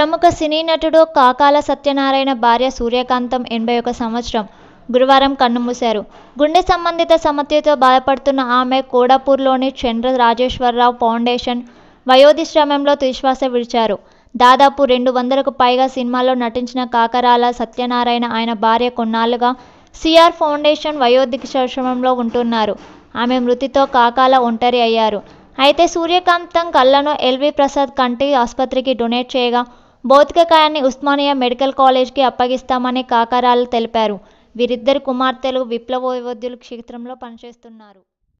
ప్రముఖ సినీ నటుడు కాకాల సత్యనారాయణ భార్య సూర్యకాంతం ఎనభై ఒక సంవత్సరం గురువారం కన్నుమూశారు గుండె సంబంధిత సమస్యతో బాధపడుతున్న ఆమె కోడాపూర్లోని చంద్ర రాజేశ్వరరావు ఫౌండేషన్ వయోధిశ్రమంలో తుశ్వాస విడిచారు దాదాపు రెండు వందలకు పైగా సినిమాల్లో నటించిన కాకరాల సత్యనారాయణ ఆయన భార్య కొన్నాళ్ళుగా సిఆర్ ఫౌండేషన్ వయోధిశ్రమంలో ఉంటున్నారు ఆమె మృతితో కాకాల ఒంటరి అయ్యారు అయితే సూర్యకాంతం కళ్ళను ఎల్వి ప్రసాద్ కంటి ఆసుపత్రికి డొనేట్ చేయగా భౌతికకాయాన్ని ఉస్మానియా మెడికల్ కాలేజ్కి అప్పగిస్తామని కాకారాలు తెలిపారు వీరిద్దరు కుమార్తెలు విప్లవ విప్లవోద్యులు క్షేత్రంలో పనిచేస్తున్నారు